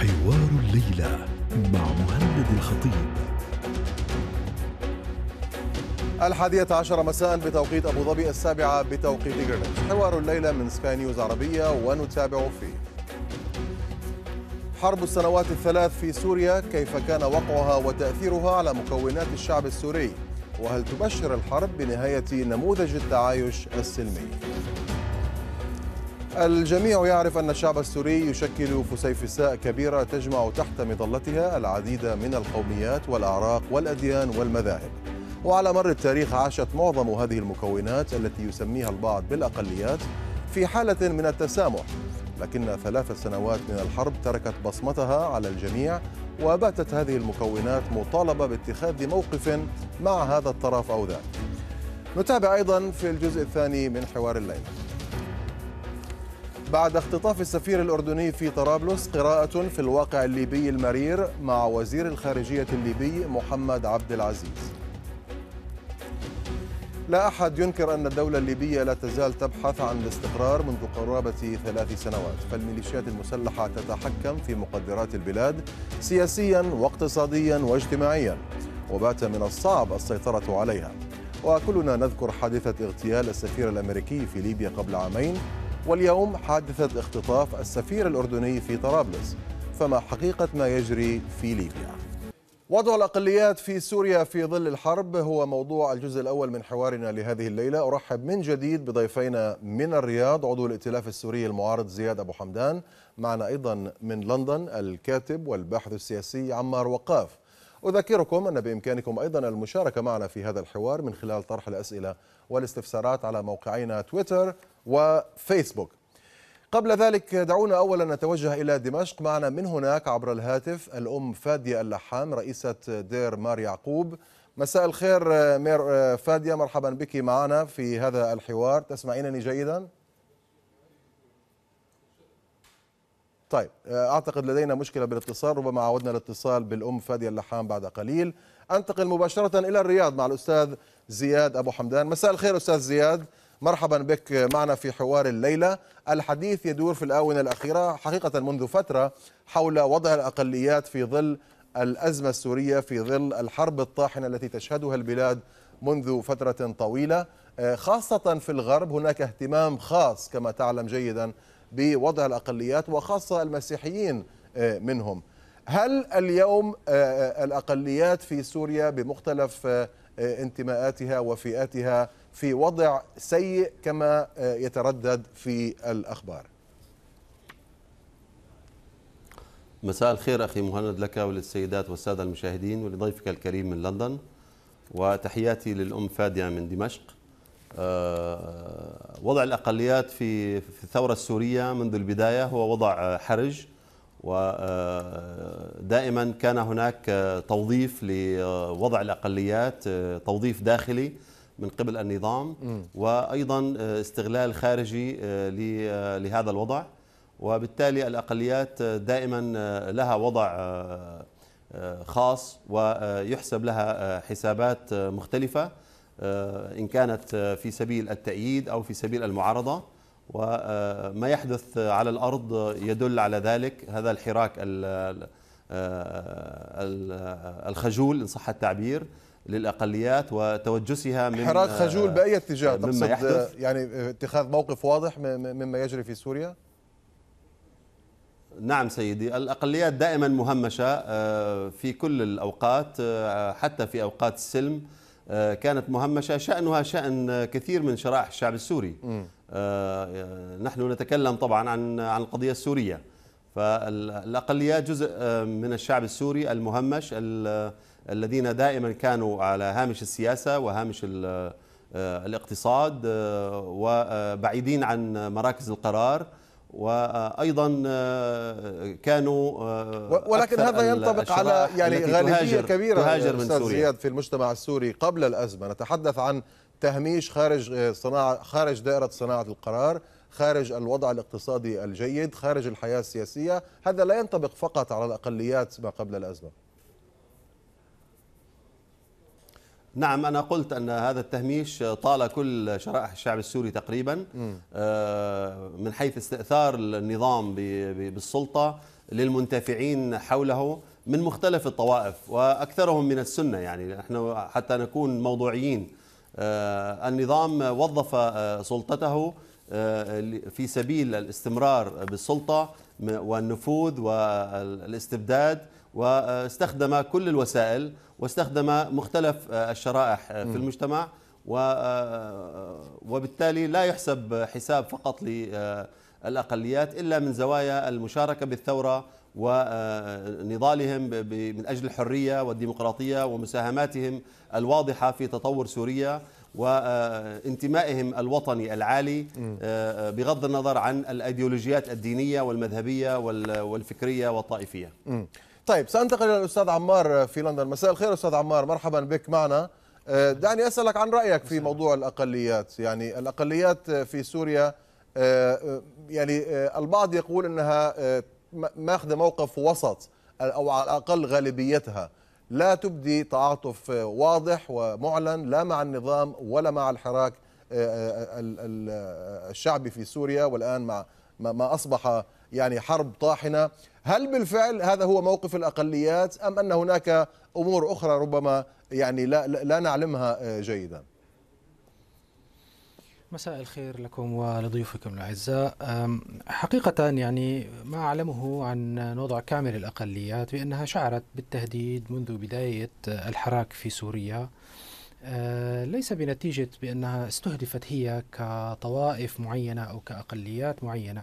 حوار الليلة مع مهند الخطيب الحادية عشر مساء بتوقيت أبو ظبي السابعة بتوقيت جرينتش حوار الليلة من سكاي نيوز عربية ونتابع فيه حرب السنوات الثلاث في سوريا كيف كان وقعها وتأثيرها على مكونات الشعب السوري وهل تبشر الحرب بنهاية نموذج التعايش السلمي الجميع يعرف أن الشعب السوري يشكل فسيفساء كبيرة تجمع تحت مظلتها العديد من القوميات والأعراق والأديان والمذاهب وعلى مر التاريخ عاشت معظم هذه المكونات التي يسميها البعض بالأقليات في حالة من التسامح لكن ثلاث سنوات من الحرب تركت بصمتها على الجميع وباتت هذه المكونات مطالبة باتخاذ موقف مع هذا الطرف أو ذاك نتابع أيضا في الجزء الثاني من حوار الليلة بعد اختطاف السفير الأردني في طرابلس قراءة في الواقع الليبي المرير مع وزير الخارجية الليبي محمد عبد العزيز لا أحد ينكر أن الدولة الليبية لا تزال تبحث عن الاستقرار منذ قرابة ثلاث سنوات فالميليشيات المسلحة تتحكم في مقدرات البلاد سياسيا واقتصاديا واجتماعيا وبات من الصعب السيطرة عليها وكلنا نذكر حادثة اغتيال السفير الأمريكي في ليبيا قبل عامين واليوم حادثة اختطاف السفير الأردني في طرابلس فما حقيقة ما يجري في ليبيا وضع الأقليات في سوريا في ظل الحرب هو موضوع الجزء الأول من حوارنا لهذه الليلة أرحب من جديد بضيفينا من الرياض عضو الائتلاف السوري المعارض زياد أبو حمدان معنا أيضا من لندن الكاتب والباحث السياسي عمار وقاف أذكركم أن بإمكانكم أيضا المشاركة معنا في هذا الحوار من خلال طرح الأسئلة والاستفسارات على موقعينا تويتر وفيسبوك قبل ذلك دعونا أولا نتوجه إلى دمشق معنا من هناك عبر الهاتف الأم فادية اللحام رئيسة دير مار يعقوب مساء الخير مير فادية مرحبا بك معنا في هذا الحوار تسمعينني جيداً؟ طيب آه، اعتقد لدينا مشكله بالاتصال ربما عودنا الاتصال بالام فاديه اللحام بعد قليل انتقل مباشره الى الرياض مع الاستاذ زياد ابو حمدان مساء الخير استاذ زياد مرحبا بك معنا في حوار الليله الحديث يدور في الاونه الاخيره حقيقه منذ فتره حول وضع الاقليات في ظل الازمه السوريه في ظل الحرب الطاحنه التي تشهدها البلاد منذ فتره طويله آه، خاصه في الغرب هناك اهتمام خاص كما تعلم جيدا بوضع الأقليات وخاصة المسيحيين آه، منهم هل اليوم آه، آه، الأقليات في سوريا بمختلف انتماءاتها وفئاتها في وضع سيء كما يتردد في الأخبار مساء الخير أخي مهند لك وللسيدات والسادة المشاهدين ولضيفك الكريم من لندن وتحياتي للأم فادية من دمشق آه، وضع الأقليات في الثورة السورية منذ البداية هو وضع حرج ودائما آه، كان هناك توظيف لوضع الأقليات آه، توظيف داخلي من قبل النظام وأيضا استغلال خارجي لهذا الوضع وبالتالي الأقليات دائما لها وضع خاص ويحسب لها حسابات مختلفة آه، إن كانت آه، في سبيل التأييد أو في سبيل المعارضة وما آه، يحدث على الأرض يدل على ذلك هذا الحراك الخجول إن صح التعبير للاقليات وتوجسها من حراك خجول باي اتجاه مما يحدث يعني اتخاذ موقف واضح مما يجري في سوريا نعم سيدي الاقليات دائما مهمشه في كل الاوقات حتى في اوقات السلم آه، كانت مهمشة شأنها شأن كثير من شرائح الشعب السوري آه، آه، نحن نتكلم طبعا عن عن القضية السورية فالأقليات جزء من الشعب السوري المهمش الذين دائما كانوا على هامش السياسة وهامش الاقتصاد وبعيدين عن مراكز القرار وايضا آه، كانوا آه، ولكن هذا ينطبق على يعني غالبيه كبيره تهاجر من سوريا زياد في المجتمع السوري قبل الازمه نتحدث عن تهميش خارج آه، صناعه خارج دائره صناعه القرار خارج الوضع الاقتصادي الجيد خارج الحياه السياسيه هذا لا ينطبق فقط على الاقليات ما قبل الازمه نعم أنا قلت أن هذا التهميش طال كل شرائح الشعب السوري تقريبا آه، من حيث استئثار النظام بالسلطة للمنتفعين حوله من مختلف الطوائف وأكثرهم من السنة يعني نحن حتى نكون موضوعيين آه، النظام وظف آه، سلطته في سبيل الاستمرار بالسلطة والنفوذ والاستبداد واستخدم كل الوسائل واستخدم مختلف آه، الشرائح آه، في المجتمع آه، وبالتالي لا يحسب حساب فقط للأقليات إلا من زوايا المشاركة بالثورة ونضالهم من أجل الحرية والديمقراطية ومساهماتهم الواضحة في تطور سوريا وانتمائهم الوطني العالي بغض النظر عن الايديولوجيات الدينيه والمذهبيه والفكريه والطائفيه طيب سانتقل الى الاستاذ عمار في لندن مساء الخير استاذ عمار مرحبا بك معنا آه، دعني اسالك عن رايك في موضوع الاقليات يعني الاقليات في سوريا آه، آه، يعني البعض يقول انها ماخذه موقف وسط او على الاقل غالبيتها لا تبدي تعاطف واضح ومعلن لا مع النظام ولا مع الحراك الشعبي في سوريا والان مع ما اصبح يعني حرب طاحنه هل بالفعل هذا هو موقف الأقليات أم أن هناك أمور أخرى ربما يعني لا, لا نعلمها آه، جيدا مساء الخير لكم ولضيوفكم الأعزاء حقيقة يعني ما أعلمه عن وضع كامل الأقليات بأنها شعرت بالتهديد منذ بداية الحراك في سوريا أه، ليس بنتيجة بأنها استهدفت هي كطوائف معينة أو كأقليات معينة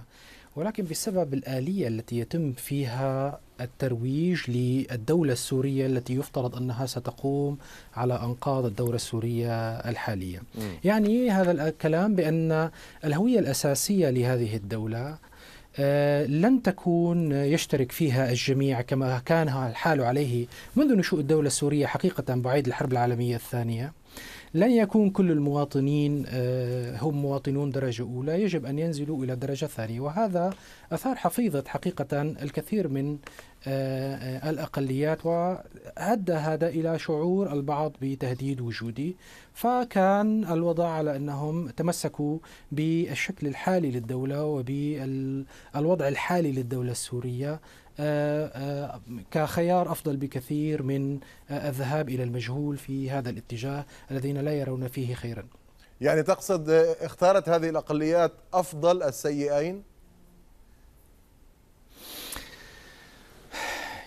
ولكن بسبب الآلية التي يتم فيها الترويج للدولة السورية التي يفترض أنها ستقوم على أنقاض الدولة السورية الحالية م. يعني هذا الكلام بأن الهوية الأساسية لهذه الدولة آه، لن تكون يشترك فيها الجميع كما كان الحال عليه منذ نشوء الدولة السورية حقيقة بعيد الحرب العالمية الثانية لن يكون كل المواطنين آه، هم مواطنون درجة أولى يجب أن ينزلوا إلى درجة ثانية وهذا أثار حفيظة حقيقة الكثير من آه، آه، الأقليات وأدى هذا إلى شعور البعض بتهديد وجودي فكان الوضع على أنهم تمسكوا بالشكل الحالي للدولة وبالوضع الحالي للدولة السورية آه، كخيار أفضل بكثير من الذهاب إلى المجهول في هذا الاتجاه الذين لا يرون فيه خيرا يعني تقصد اختارت هذه الأقليات أفضل السيئين؟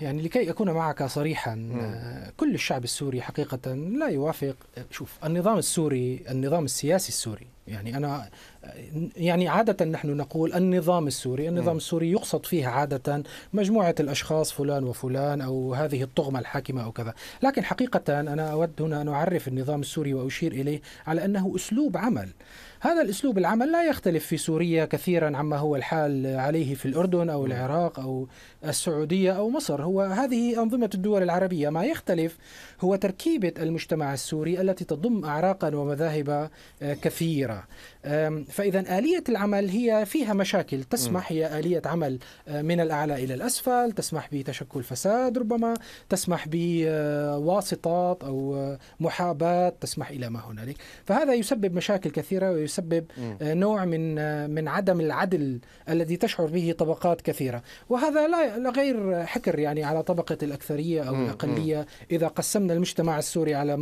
يعني لكي أكون معك صريحا م. كل الشعب السوري حقيقة لا يوافق شوف النظام السوري النظام السياسي السوري يعني أنا يعني عادة نحن نقول النظام السوري النظام م. السوري يقصد فيه عادة مجموعة الأشخاص فلان وفلان أو هذه الطغمة الحاكمة أو كذا لكن حقيقة أنا أود هنا أن أعرف النظام السوري وأشير إليه على أنه أسلوب عمل هذا الأسلوب العمل لا يختلف في سوريا كثيرا عما هو الحال عليه في الأردن أو نعم. العراق أو السعودية أو مصر هو هذه أنظمة الدول العربية ما يختلف هو تركيبة المجتمع السوري التي تضم أعراقا ومذاهب آه، كثيرة فإذا آلية العمل هي فيها مشاكل تسمح نعم. هي آلية عمل آه، من الأعلى إلى الأسفل تسمح بتشكل فساد ربما تسمح بواسطات أو محاباة تسمح إلى ما هنالك فهذا يسبب مشاكل كثيرة ويسبب يسبب آه، نوع من آه، من عدم العدل الذي تشعر به طبقات كثيره وهذا لا غير حكر يعني على طبقه الاكثريه او الاقليه اذا قسمنا المجتمع السوري على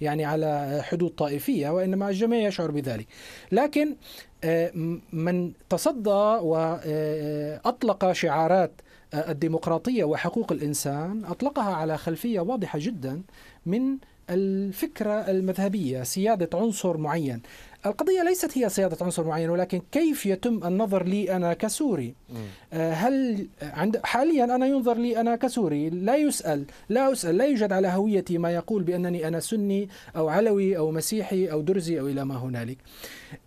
يعني على حدود طائفيه وانما الجميع يشعر بذلك لكن آه، من تصدى واطلق شعارات الديمقراطيه وحقوق الانسان اطلقها على خلفيه واضحه جدا من الفكره المذهبيه سياده عنصر معين القضية ليست هي سيادة عنصر معين ولكن كيف يتم النظر لي أنا كسوري آه، هل عند حاليا أنا ينظر لي أنا كسوري لا يسأل لا أسأل لا يوجد على هويتي ما يقول بأنني أنا سني أو علوي أو مسيحي أو درزي أو إلى ما هنالك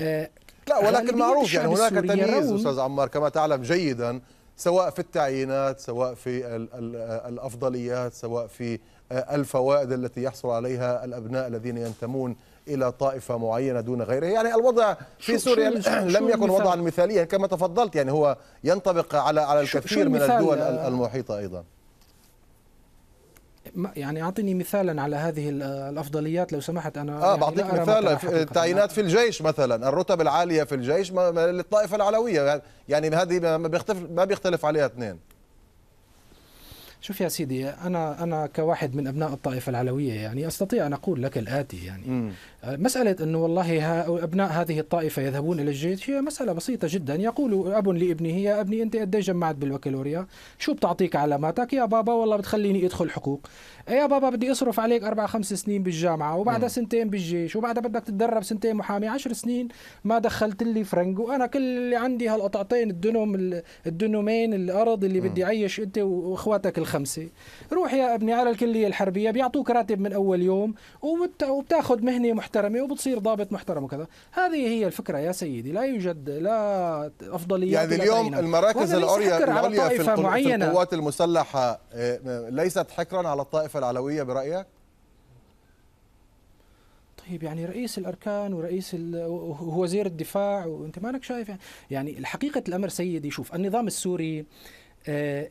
آه، لا ولكن معروف يعني هناك تمييز أستاذ عمار كما تعلم جيدا سواء في التعيينات سواء في الأفضليات سواء في آه، الفوائد التي يحصل عليها الأبناء الذين ينتمون الى طائفه معينه دون غيره يعني الوضع في سوريا لم يكن وضعا مثاليا كما تفضلت يعني هو ينطبق على على الكثير من الدول المحيطه ايضا يعني اعطيني مثالا على هذه الافضليات لو سمحت انا اه يعني بعطيك مثال التعيينات في الجيش مثلا الرتب العاليه في الجيش للطائفه العلويه يعني, يعني هذه ما بيختلف ما بيختلف عليها اثنين شوف يا سيدي انا انا كواحد من ابناء الطائفه العلويه يعني استطيع ان اقول لك الاتي يعني مم. آه، مساله انه والله ابناء هذه الطائفه يذهبون الى الجيش هي مساله بسيطه جدا يقول اب لابنه يا ابني انت قد جمعت بالبكالوريا شو بتعطيك علاماتك يا بابا والله بتخليني ادخل حقوق إيه يا بابا بدي اصرف عليك اربع خمس سنين بالجامعه وبعدها سنتين بالجيش وبعدها بدك تتدرب سنتين محامي عشر سنين ما دخلت لي فرنك وانا كل اللي عندي هالقطعتين الدنم الدنومين الارض اللي بدي اعيش انت واخواتك الخمسة روح يا ابني على الكلية الحربية بيعطوك راتب من أول يوم وبتاخذ مهنة محترمة وبتصير ضابط محترم وكذا هذه هي الفكرة يا سيدي لا يوجد لا أفضلية يعني اليوم المراكز العليا العليا في, في القوات المسلحة آه، ليست حكرا على الطائفة العلوية برأيك؟ طيب يعني رئيس الاركان ورئيس وزير الدفاع وانت مالك شايف يعني يعني حقيقه الامر سيدي شوف النظام السوري آه،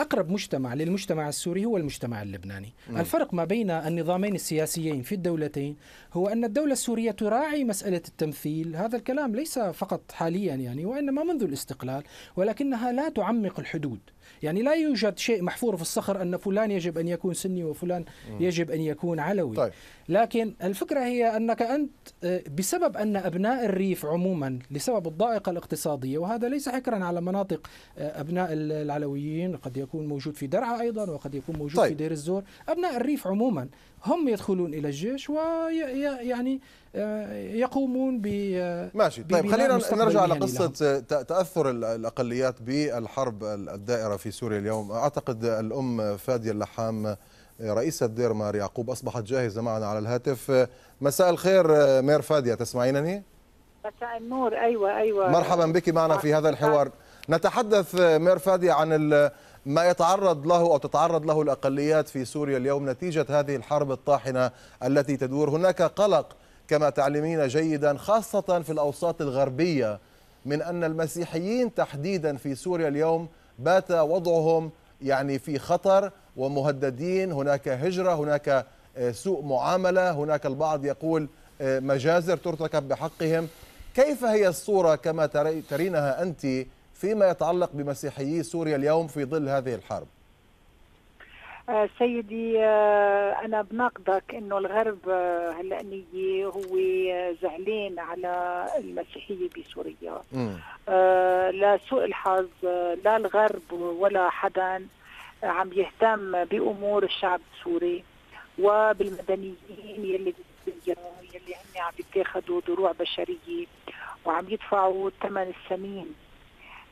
أقرب مجتمع للمجتمع السوري هو المجتمع اللبناني م. نعم. الفرق ما بين النظامين السياسيين في الدولتين هو أن الدولة السورية تراعي مسألة التمثيل هذا الكلام ليس فقط حاليا يعني وإنما منذ الاستقلال ولكنها لا تعمق الحدود يعني لا يوجد شيء محفور في الصخر أن فلان يجب أن يكون سني وفلان يجب أن يكون علوي طيب. لكن الفكرة هي أنك أنت آه، بسبب أن أبناء الريف عموما لسبب الضائقة الاقتصادية وهذا ليس حكرا على مناطق آه، أبناء العلويين قد يكون موجود في درعا أيضا وقد يكون موجود طيب. في دير الزور أبناء الريف عموما هم يدخلون الى الجيش ويعني آه، يقومون ب آه، ماشي طيب خلينا نرجع لقصه يعني آه، تاثر الاقليات بالحرب الدائره في سوريا اليوم اعتقد الام فاديه اللحام رئيسة دير مار يعقوب أصبحت جاهزة معنا على الهاتف مساء الخير مير فادية تسمعينني؟ مساء النور أيوة أيوة مرحبا بك معنا في هذا الحوار نتحدث مير فادية عن ما يتعرض له أو تتعرض له الأقليات في سوريا اليوم نتيجة هذه الحرب الطاحنة التي تدور هناك قلق كما تعلمين جيدا خاصة في الأوساط الغربية من أن المسيحيين تحديدا في سوريا اليوم بات وضعهم يعني في خطر ومهددين هناك هجرة هناك آه، سوء معاملة هناك البعض يقول آه، مجازر ترتكب بحقهم كيف هي الصورة كما ترينها أنت فيما يتعلق بمسيحيي سوريا اليوم في ظل هذه الحرب آه، سيدي آه، أنا بناقضك أنه الغرب هلأني آه، هو زعلان على المسيحية بسوريا لا سوء الحظ لا الغرب ولا حدا عم يهتم بأمور الشعب السوري وبالمدنيين يلي يلي هم عم يتاخذوا دروع بشريه وعم يدفعوا الثمن الثمين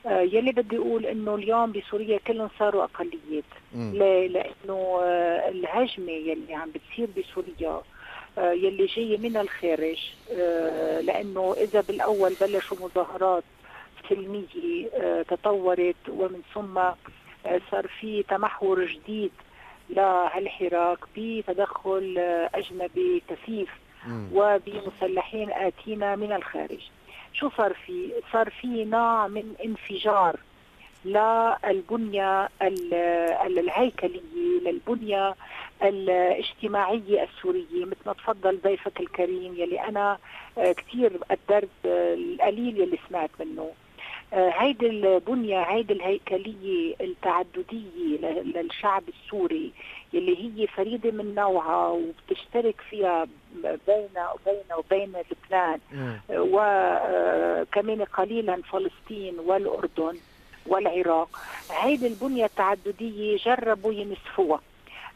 آه، يلي بدي اقول انه اليوم بسوريا كلهم صاروا اقليات ليه؟ لانه آه، الهجمه يلي عم بتصير بسوريا آه، يلي جايه من الخارج لانه اذا بالاول بلشوا مظاهرات سلميه تطورت ومن ثم صار في تمحور جديد لهالحراك بتدخل اجنبي كثيف وبمسلحين اتينا من الخارج شو صار في؟ صار في نوع من انفجار للبنية الهيكلية للبنية الاجتماعية السورية مثل ما تفضل ضيفك الكريم يلي أنا آه، كثير قدرت آه، القليل يلي سمعت منه آه، هيدي البنية هيدي الهيكلية التعددية للشعب السوري يلي هي فريدة من نوعها وبتشترك فيها بين وبين وبين لبنان وكمان آه، قليلا فلسطين والأردن والعراق هذه البنية التعددية جربوا ينسفوها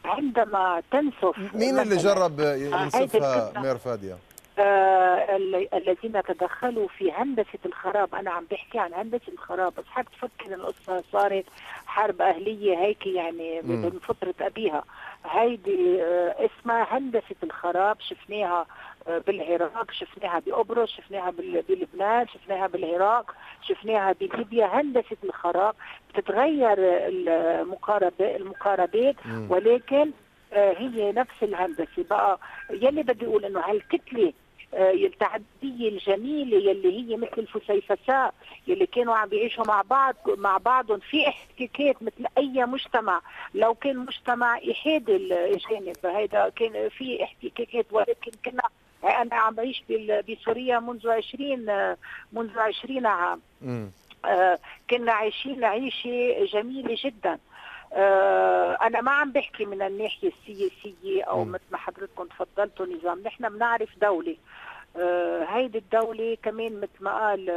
عندما تنسف مين اللي جرب آه، ينسفها مير فاديه؟ آه الذين تدخلوا في هندسه الخراب انا عم بحكي عن هندسه الخراب بس اصحاب تفكر القصه صارت حرب اهليه هيك يعني من فتره ابيها هيدي آه، اسمها هندسة الخراب شفناها آه، بالعراق شفناها بقبرص شفناها بلبنان شفناها بالعراق شفناها بليبيا هندسة الخراب بتتغير المقاربه المقاربات ولكن آه، هي نفس الهندسة بقى يلي بدي أقول إنه هالكتلة آه، التعدية الجميله يلي هي مثل الفسيفساء يلي كانوا عم بيعيشوا مع بعض مع بعضهم في احتكاك مثل اي مجتمع لو كان مجتمع احادي الجانب هيدا كان في احتكاكات ولكن كنا انا عم بعيش بسوريا منذ 20 منذ 20 عام آه، كنا عايشين عيشه جميله جدا آه، انا ما عم بحكي من الناحيه السياسيه او مثل ما حضرتكم تفضلتوا نظام نحن بنعرف دوله آه، هيدي الدولة كمان مثل ما قال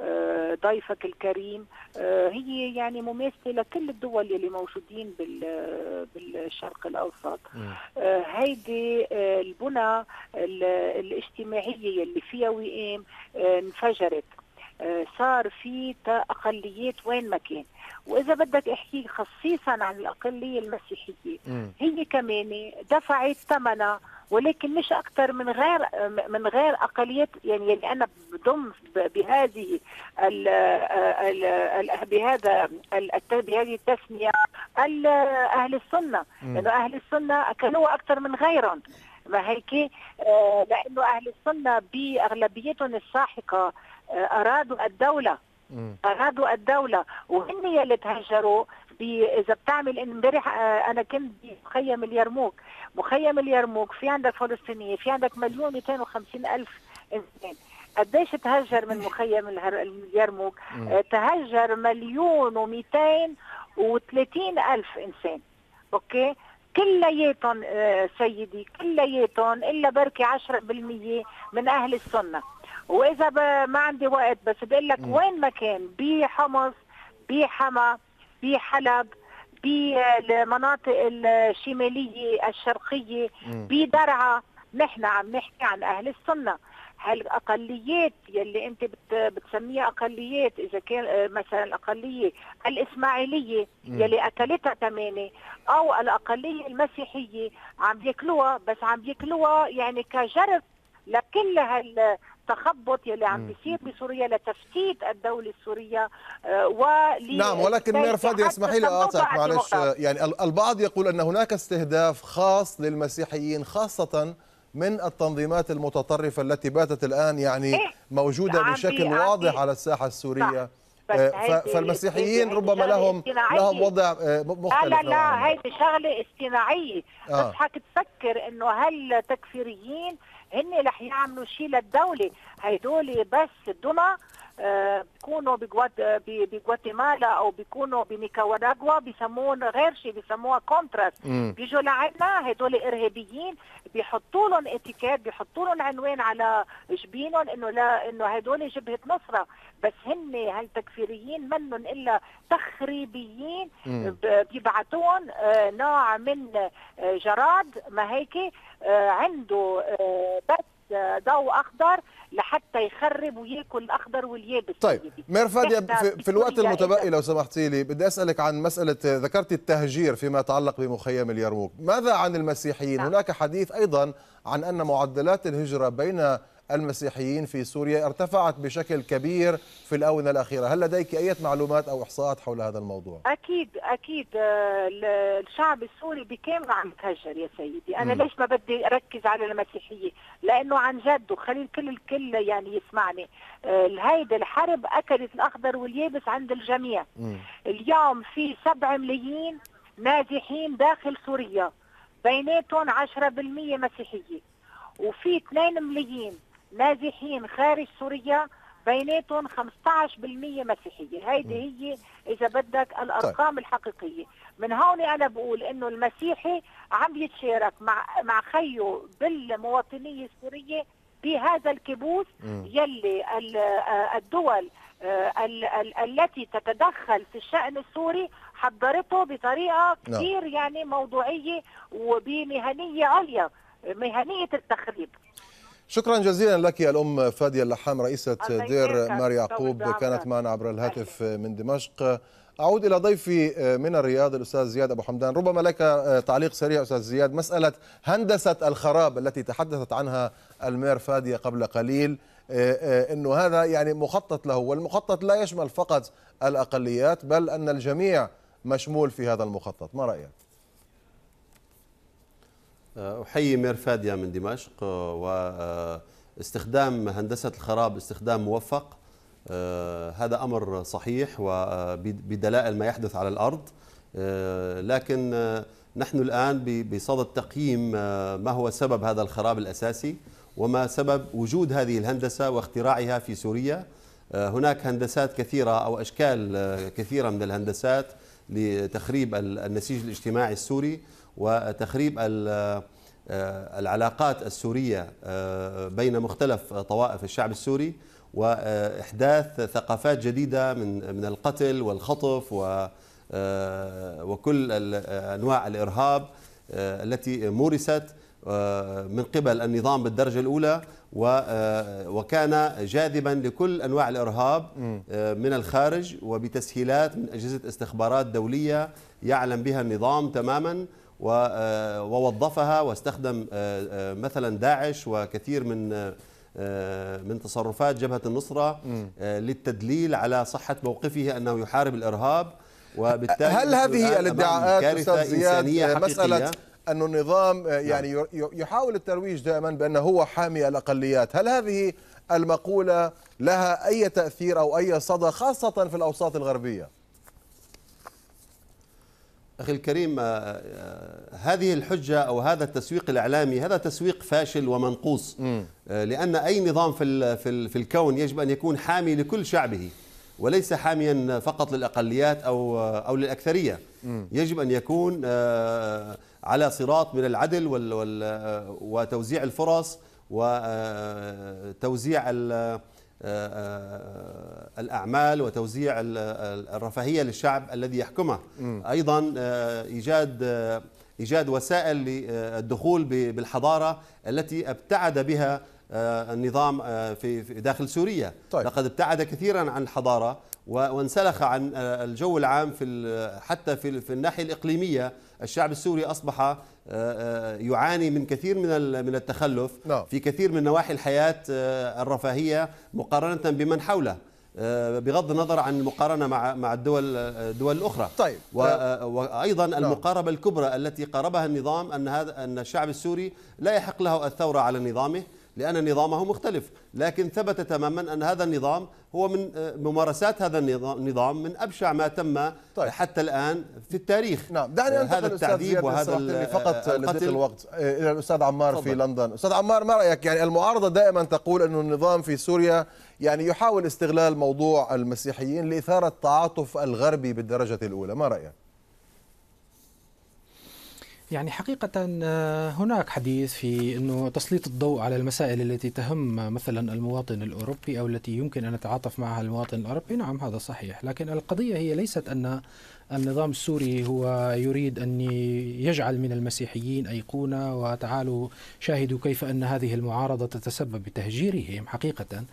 آه، ضيفك الكريم هي يعني مماثلة لكل الدول اللي موجودين بالشرق الأوسط هيدي البنى الاجتماعية اللي فيها وئام انفجرت آه، صار في اقليات وين ما كان واذا بدك احكي خصيصا عن الاقليه المسيحيه هي كمان دفعت ثمنها ولكن مش اكثر من غير من غير اقليات يعني, يعني انا بضم بهذه الـ الـ الـ بهذا بهذه التسميه اهل السنه لانه يعني اهل السنه اكلوها اكثر من غيرهم ما هيك آه، لانه اهل السنه باغلبيتهم الساحقه ارادوا الدوله ارادوا الدوله وهن يلي تهجروا اذا بتعمل امبارح آه، انا كنت بمخيم اليرموك مخيم اليرموك في عندك فلسطينيه في عندك مليون 250 الف انسان قديش تهجر من مخيم اليرموك آه، تهجر مليون و230 الف انسان اوكي كلياتهم آه، سيدي كلياتهم الا بركي 10% من اهل السنه واذا ما عندي وقت بس بقول لك وين ما كان بحمص بحما بحلب بالمناطق آه، الشماليه الشرقيه بدرعا نحن عم نحكي عن اهل السنه هالاقليات يلي انت بتسميها اقليات اذا كان آه، مثلا الاقليه الاسماعيليه يلي اكلتها ثمانيه او الاقليه المسيحيه عم بياكلوها بس عم بياكلوها يعني كجرف لكل هال التخبط يلي عم بيصير بسوريا لتفتيت الدولة السورية آه، ول نعم ولكن مير فادي اسمحي لي اقاطعك معلش يعني البعض يقول ان هناك استهداف خاص للمسيحيين خاصة من التنظيمات المتطرفة التي باتت الآن يعني إيه، موجودة بشكل واضح على الساحة السورية آه، فالمسيحيين ربما لهم لهم وضع آه، مختلف لا لا لا هيدي شغله اصطناعيه آه. بس حك تفكر انه هل تكفيريين هن رح يعملوا شيء للدوله هيدول بس دمى بيكونوا بجواتيمالا او بيكونوا بنيكاراغوا بيسموهم غير شيء بيسموها كونتراست بيجوا لعنا هدول ارهابيين بيحطوا لهم اتيكيت بيحطوا لهم عنوان على جبينهم انه لا انه هدول جبهه نصره بس هن هالتكفيريين منهم الا تخريبيين بيبعتون آه، نوع من آه، جراد ما هيك آه، عنده بس ضوء اخضر لحتى يخرب وياكل الاخضر واليابس طيب مير في, في الوقت المتبقي لو سمحتي لي بدي اسالك عن مساله ذكرت التهجير فيما يتعلق بمخيم اليرموك ماذا عن المسيحيين نعم. هناك حديث ايضا عن ان معدلات الهجره بين المسيحيين في سوريا ارتفعت بشكل كبير في الآونة الأخيرة هل لديك أي معلومات أو إحصاءات حول هذا الموضوع؟ أكيد أكيد آه، الشعب السوري بكامله عم يتهجر يا سيدي أنا م. ليش ما بدي أركز على المسيحية لأنه عن جد وخلي الكل الكل يعني يسمعني آه، هيدي الحرب أكلت الأخضر واليابس عند الجميع م. اليوم في 7 ملايين نازحين داخل سوريا بيناتهم 10% مسيحية وفي 2 ملايين نازحين خارج سوريا بيناتهم 15% مسيحيه، هيدي هي اذا بدك الارقام طيب. الحقيقيه، من هون انا بقول انه المسيحي عم يتشارك مع مع خيه بالمواطنيه السوريه بهذا الكبوس يلي آه، الدول آه، التي تتدخل في الشأن السوري حضرته بطريقة نعم. كثير يعني موضوعية وبمهنية عليا مهنية التخريب شكرا جزيلا لك يا الأم فادية اللحام رئيسة دير مار يعقوب كانت معنا عبر الهاتف من دمشق أعود إلى ضيفي من الرياض الأستاذ زياد أبو حمدان ربما لك آه، تعليق سريع أستاذ زياد مسألة هندسة الخراب التي تحدثت عنها المير فادية قبل قليل آه، آه، أنه هذا يعني مخطط له والمخطط لا يشمل فقط الأقليات بل أن الجميع مشمول في هذا المخطط ما رأيك؟ آه، احيي ميرفاديا من دمشق آه، واستخدام آه، هندسه الخراب استخدام موفق هذا امر صحيح وبدلائل ما يحدث على الارض لكن نحن الان بصدد تقييم ما هو سبب هذا الخراب الاساسي وما سبب وجود هذه الهندسه واختراعها في سوريا هناك هندسات كثيره او اشكال كثيره من الهندسات لتخريب النسيج الاجتماعي السوري وتخريب آه، العلاقات السورية آه، بين مختلف طوائف الشعب السوري وإحداث ثقافات جديدة من من القتل والخطف آه، وكل أنواع الإرهاب التي مورست من قبل النظام بالدرجة الأولى وكان جاذبا لكل أنواع الإرهاب من الخارج وبتسهيلات من أجهزة استخبارات دولية يعلم بها النظام تماما آه، ووظفها واستخدم آه، آه، مثلا داعش وكثير من من تصرفات جبهة النصرة للتدليل على صحة موقفه أنه يحارب الإرهاب وبالتالي هل هذه الادعاءات أستاذ زياد مسألة أن النظام نعم. يعني يحاول الترويج دائما بأنه هو حامي الأقليات هل هذه المقولة لها أي تأثير أو أي صدى خاصة في الأوساط الغربية؟ أخي الكريم آه، آه، هذه الحجة أو هذا التسويق الإعلامي هذا تسويق فاشل ومنقوص آه، لأن أي نظام في, في الكون يجب أن يكون حامي لكل شعبه وليس حاميا فقط للأقليات أو, أو للأكثرية يجب أن يكون على صراط من العدل وتوزيع الفرص وتوزيع آه، آه، الأعمال وتوزيع الرفاهية للشعب الذي يحكمه أيضا آه، إيجاد إيجاد وسائل للدخول بالحضارة التي ابتعد بها النظام في داخل سوريا طيب. لقد ابتعد كثيرا عن الحضارة وانسلخ عن الجو العام في حتى في الناحية الإقليمية الشعب السوري أصبح آه، آه، يعاني من كثير من من التخلف نعم. في كثير من نواحي الحياة آه، الرفاهية مقارنة بمن حوله بغض النظر عن المقارنه مع مع الدول الدول الاخرى طيب وايضا نعم. المقاربه الكبرى التي قاربها النظام ان هذا ان الشعب السوري لا يحق له الثوره على نظامه لأن نظامه مختلف لكن ثبت تماما أن هذا النظام هو من آه، ممارسات هذا النظام من أبشع ما تم طيب. حتى الآن في التاريخ نعم دعني أنتقل هذا التعذيب وهذا فقط آه، لضيق الوقت إيه، إلى الأستاذ عمار صدق. في لندن أستاذ عمار ما رأيك يعني المعارضة دائما تقول أن النظام في سوريا يعني يحاول استغلال موضوع المسيحيين لإثارة تعاطف الغربي بالدرجة الأولى ما رأيك؟ يعني حقيقة آه، هناك حديث في أنه تسليط الضوء على المسائل التي تهم مثلا المواطن الأوروبي أو التي يمكن أن يتعاطف معها المواطن الأوروبي نعم هذا صحيح لكن القضية هي ليست أن النظام السوري هو يريد أن يجعل من المسيحيين أيقونة وتعالوا شاهدوا كيف أن هذه المعارضة تتسبب بتهجيرهم حقيقة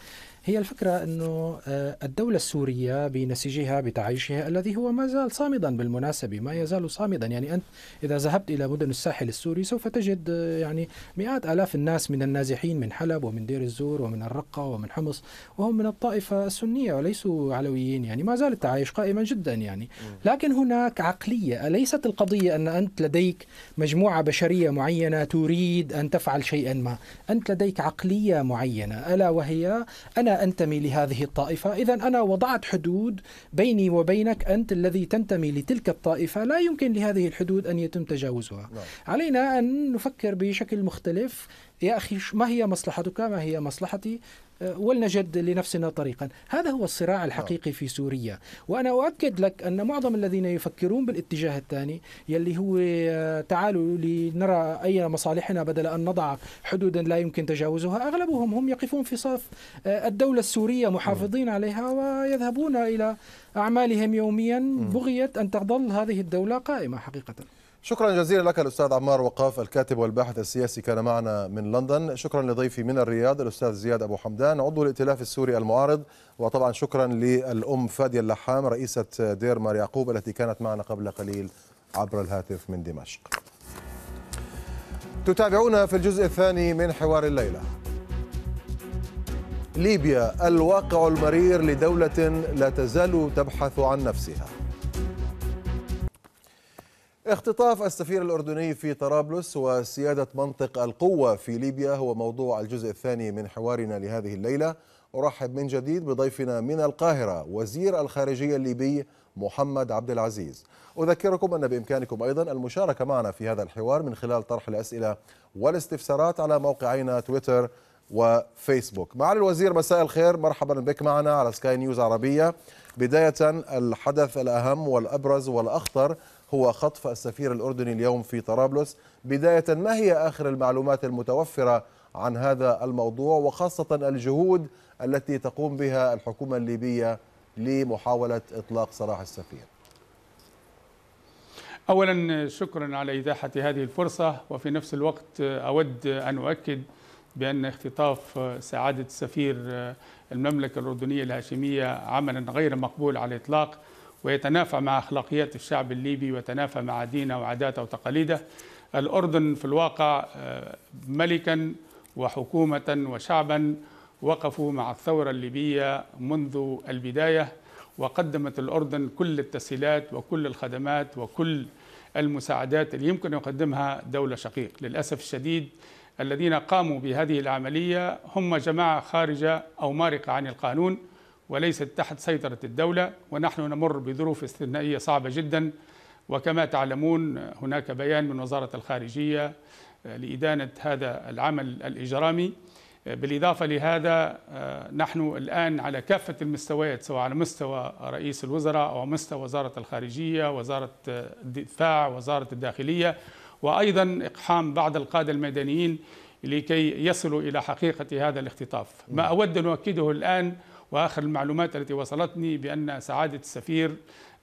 هي الفكرة أنه آه، الدولة السورية بنسيجها بتعايشها الذي هو ما زال صامدا بالمناسبة ما يزال صامدا يعني أنت إذا ذهبت إلى مدن الساحل السوري سوف تجد آه، يعني مئات آلاف الناس من النازحين من حلب ومن دير الزور ومن الرقة ومن حمص وهم من الطائفة السنية وليسوا علويين يعني ما زال التعايش قائما جدا يعني لكن هناك عقلية أليست القضية أن أنت لديك مجموعة بشرية معينة تريد أن تفعل شيئا ما أنت لديك عقلية معينة ألا وهي أنا أنتمي لهذه الطائفة إذا أنا وضعت حدود بيني وبينك أنت الذي تنتمي لتلك الطائفة لا يمكن لهذه الحدود أن يتم تجاوزها لا. نعم. علينا أن نفكر بشكل مختلف يا أخي ما هي مصلحتك ما هي مصلحتي ولنجد لنفسنا طريقا هذا هو الصراع الحقيقي في سوريا وأنا أؤكد لك أن معظم الذين يفكرون بالاتجاه الثاني يلي هو آه، تعالوا لنرى أي مصالحنا بدل أن نضع حدودا لا يمكن تجاوزها أغلبهم هم يقفون في صف آه، الدولة السورية محافظين عليها ويذهبون إلى أعمالهم يوميا بغية أن تظل هذه الدولة قائمة حقيقة شكرا جزيلا لك الاستاذ عمار وقاف الكاتب والباحث السياسي كان معنا من لندن شكرا لضيفي من الرياض الاستاذ زياد ابو حمدان عضو الائتلاف السوري المعارض وطبعا شكرا للام فاديه اللحام رئيسه دير مار يعقوب التي كانت معنا قبل قليل عبر الهاتف من دمشق تتابعونا في الجزء الثاني من حوار الليله ليبيا الواقع المرير لدولة لا تزال تبحث عن نفسها اختطاف السفير الأردني في طرابلس وسيادة منطق القوة في ليبيا هو موضوع الجزء الثاني من حوارنا لهذه الليلة أرحب من جديد بضيفنا من القاهرة وزير الخارجية الليبي محمد عبد العزيز أذكركم أن بإمكانكم أيضا المشاركة معنا في هذا الحوار من خلال طرح الأسئلة والاستفسارات على موقعينا تويتر وفيسبوك معالي الوزير مساء الخير مرحبا بك معنا على سكاي نيوز عربية بداية الحدث الأهم والأبرز والأخطر هو خطف السفير الأردني اليوم في طرابلس بداية ما هي آخر المعلومات المتوفرة عن هذا الموضوع وخاصة الجهود التي تقوم بها الحكومة الليبية لمحاولة إطلاق سراح السفير أولا شكرا على إتاحة هذه الفرصة وفي نفس الوقت أود أن أؤكد بأن اختطاف سعادة السفير المملكة الأردنية الهاشمية عملا غير مقبول على الإطلاق ويتنافى مع أخلاقيات الشعب الليبي ويتنافى مع دينه وعاداته وتقاليده الأردن في الواقع آه، ملكا وحكومة وشعبا وقفوا مع الثورة الليبية منذ البداية وقدمت الأردن كل التسهيلات وكل الخدمات وكل المساعدات اللي يمكن يقدمها دولة شقيق للأسف الشديد الذين قاموا بهذه العملية هم جماعة خارجة أو مارقة عن القانون وليست تحت سيطرة الدولة ونحن نمر بظروف استثنائية صعبة جدا وكما تعلمون هناك بيان من وزارة الخارجية آه، لإدانة هذا العمل الإجرامي آه، بالإضافة لهذا آه، نحن الآن على كافة المستويات سواء على مستوى رئيس الوزراء أو مستوى وزارة الخارجية وزارة الدفاع وزارة الداخلية وأيضا إقحام بعض القادة المدنيين لكي يصلوا إلى حقيقة هذا الاختطاف ما نعم. أود أن أؤكده الآن واخر المعلومات التي وصلتني بان سعاده السفير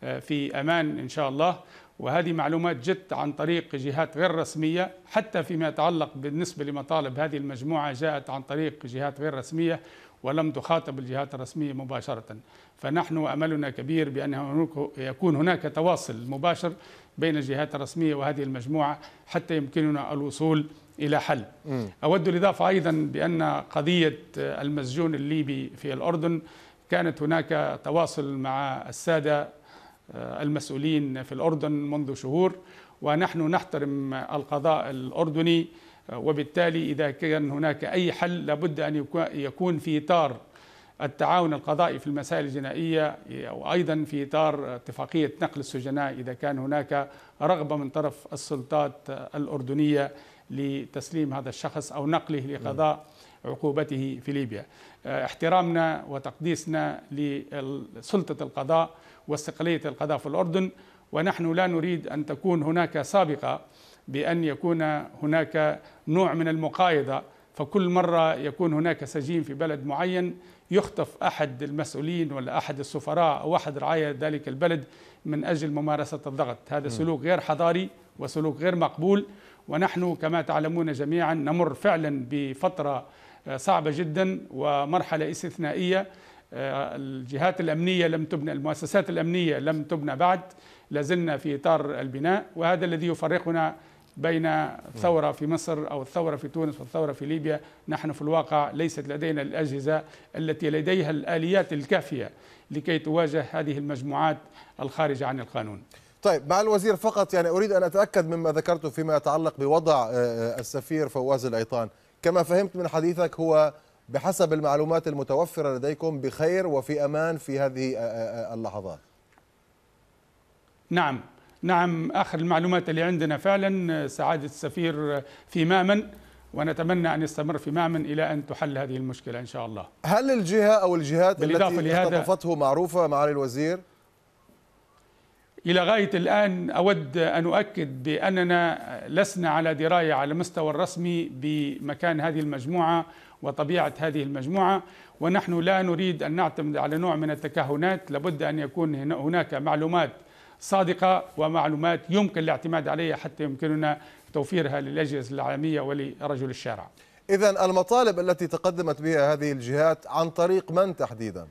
آه، في امان ان شاء الله وهذه معلومات جت عن طريق جهات غير رسميه حتى فيما يتعلق بالنسبه لمطالب هذه المجموعه جاءت عن طريق جهات غير رسميه ولم تخاطب الجهات الرسميه مباشره فنحن املنا كبير بان يكون هناك تواصل مباشر بين الجهات الرسميه وهذه المجموعه حتى يمكننا الوصول إلى حل م. أود الإضافة أيضا بأن قضية المسجون الليبي في الأردن كانت هناك تواصل مع السادة آه، المسؤولين في الأردن منذ شهور ونحن نحترم القضاء الأردني آه، وبالتالي إذا كان هناك أي حل لابد أن يكون في إطار التعاون القضائي في المسائل الجنائية وأيضا في إطار اتفاقية نقل السجناء إذا كان هناك رغبة من طرف السلطات آه، الأردنية لتسليم هذا الشخص أو نقله لقضاء عقوبته في ليبيا آه، احترامنا وتقديسنا لسلطة القضاء واستقلالية القضاء في الأردن ونحن لا نريد أن تكون هناك سابقة بأن يكون هناك نوع من المقايضة فكل مرة يكون هناك سجين في بلد معين يخطف أحد المسؤولين ولا أحد السفراء أو أحد رعايا ذلك البلد من أجل ممارسة الضغط هذا سلوك غير حضاري وسلوك غير مقبول ونحن كما تعلمون جميعا نمر فعلا بفترة آه، صعبة جدا ومرحلة استثنائية آه، الجهات الأمنية لم تبنى المؤسسات الأمنية لم تبنى بعد لازلنا في إطار البناء وهذا الذي يفرقنا بين الثورة في مصر أو الثورة في تونس والثورة في ليبيا نحن في الواقع ليست لدينا الأجهزة التي لديها الآليات الكافية لكي تواجه هذه المجموعات الخارجة عن القانون طيب مع الوزير فقط يعني أريد أن أتأكد مما ذكرته فيما يتعلق بوضع آه، آه، السفير فواز الأيطان كما فهمت من حديثك هو بحسب المعلومات المتوفرة لديكم بخير وفي أمان في هذه آه، اللحظات نعم نعم آخر المعلومات اللي عندنا فعلا سعادة السفير في مأمن ونتمنى أن يستمر في مأمن إلى أن تحل هذه المشكلة إن شاء الله هل الجهة أو الجهات التي لهذا... معروفة معالي الوزير؟ إلى غاية الآن أود أن أؤكد بأننا لسنا على دراية على المستوى الرسمي بمكان هذه المجموعة وطبيعة هذه المجموعة ونحن لا نريد أن نعتمد على نوع من التكهنات لابد أن يكون هناك معلومات صادقة ومعلومات يمكن الاعتماد عليها حتى يمكننا توفيرها للأجهزة العالمية ولرجل الشارع إذا المطالب التي تقدمت بها هذه الجهات عن طريق من تحديداً؟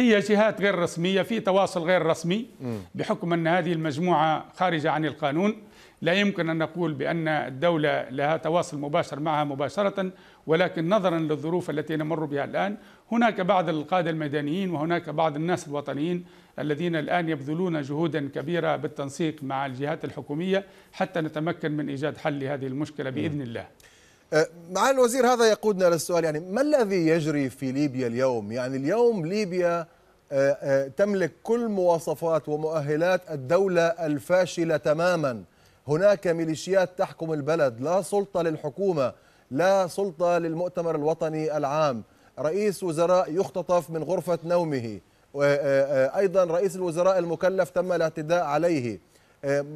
هي جهات غير رسمية في تواصل غير رسمي بحكم أن هذه المجموعة خارجة عن القانون لا يمكن أن نقول بأن الدولة لها تواصل مباشر معها مباشرة ولكن نظرا للظروف التي نمر بها الآن هناك بعض القادة المدنيين وهناك بعض الناس الوطنيين الذين الآن يبذلون جهودا كبيرة بالتنسيق مع الجهات الحكومية حتى نتمكن من إيجاد حل لهذه المشكلة بإذن الله آه، معالي الوزير هذا يقودنا للسؤال يعني ما الذي يجري في ليبيا اليوم؟ يعني اليوم ليبيا آه، آه، تملك كل مواصفات ومؤهلات الدولة الفاشلة تماما هناك ميليشيات تحكم البلد لا سلطة للحكومة لا سلطة للمؤتمر الوطني العام رئيس وزراء يختطف من غرفة نومه أيضا رئيس الوزراء المكلف تم الاعتداء عليه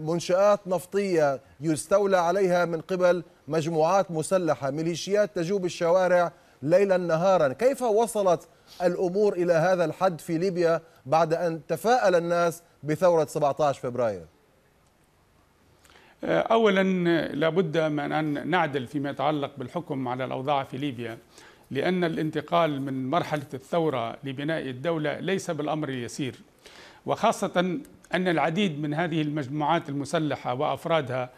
منشآت نفطية يستولى عليها من قبل مجموعات مسلحة ميليشيات تجوب الشوارع ليلا نهارا كيف وصلت الأمور إلى هذا الحد في ليبيا بعد أن تفاءل الناس بثورة 17 فبراير آه، أولا لابد من أن نعدل فيما يتعلق بالحكم على الأوضاع في ليبيا لأن الانتقال من مرحلة الثورة لبناء الدولة ليس بالأمر اليسير وخاصة أن العديد من هذه المجموعات المسلحة وأفرادها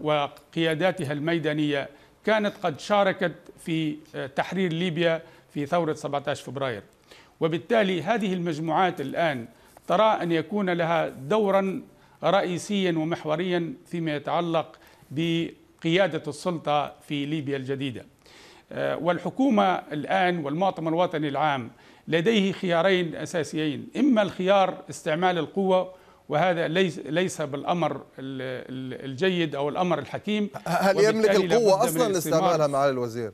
وقياداتها الميدانية كانت قد شاركت في آه، تحرير ليبيا في ثورة 17 فبراير وبالتالي هذه المجموعات الآن ترى أن يكون لها دورا رئيسيا ومحوريا فيما يتعلق بقيادة السلطة في ليبيا الجديدة آه، والحكومة الآن والمعتمر الوطني العام لديه خيارين أساسيين إما الخيار استعمال القوة وهذا ليس ليس بالامر الجيد او الامر الحكيم هل يملك القوه اصلا لاستعمالها معالي الوزير؟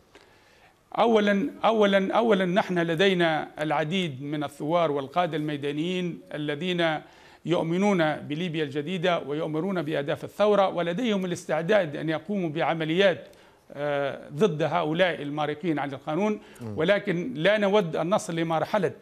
اولا اولا اولا نحن لدينا العديد من الثوار والقاده الميدانيين الذين يؤمنون بليبيا الجديده ويؤمرون باهداف الثوره ولديهم الاستعداد ان يقوموا بعمليات آه، ضد هؤلاء المارقين عن القانون ولكن لا نود ان نصل لمرحله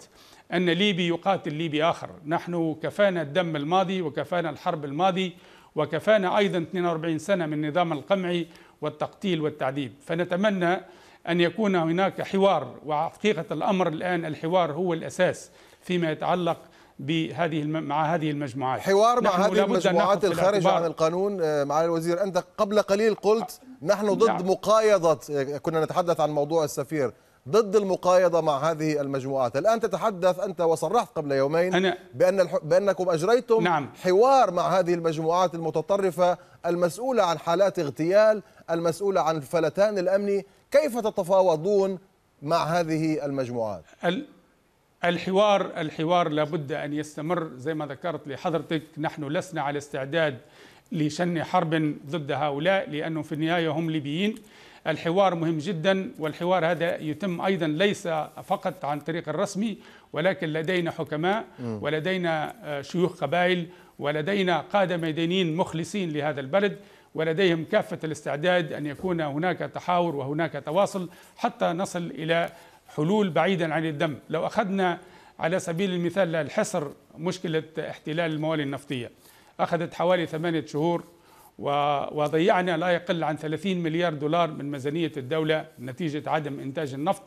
أن ليبي يقاتل ليبي آخر نحن كفانا الدم الماضي وكفانا الحرب الماضي وكفانا أيضا 42 سنة من نظام القمع والتقتيل والتعذيب فنتمنى أن يكون هناك حوار وحقيقة الأمر الآن الحوار هو الأساس فيما يتعلق بهذه الم... مع هذه المجموعات حوار مع هذه المجموعات الخارجة عن القانون آه، معالي الوزير أنت قبل قليل قلت نعم. نحن ضد نعم. مقايضة آه، كنا نتحدث عن موضوع السفير ضد المقايضة مع هذه المجموعات الآن تتحدث أنت وصرحت قبل يومين أنا بأن الح... بأنكم أجريتم نعم. حوار مع هذه المجموعات المتطرفة المسؤولة عن حالات اغتيال المسؤولة عن الفلتان الأمني كيف تتفاوضون مع هذه المجموعات ال... الحوار الحوار لابد أن يستمر زي ما ذكرت لحضرتك نحن لسنا على استعداد لشن حرب ضد هؤلاء لأنه في النهاية هم ليبيين الحوار مهم جدا والحوار هذا يتم أيضا ليس فقط عن طريق الرسمي ولكن لدينا حكماء ولدينا آه، شيوخ قبائل ولدينا قادة ميدانيين مخلصين لهذا البلد ولديهم كافة الاستعداد أن يكون هناك تحاور وهناك تواصل حتى نصل إلى حلول بعيدا عن الدم لو أخذنا على سبيل المثال الحصر مشكلة احتلال الموالي النفطية أخذت حوالي ثمانية شهور وضيعنا لا يقل عن 30 مليار دولار من ميزانية الدولة نتيجة عدم إنتاج النفط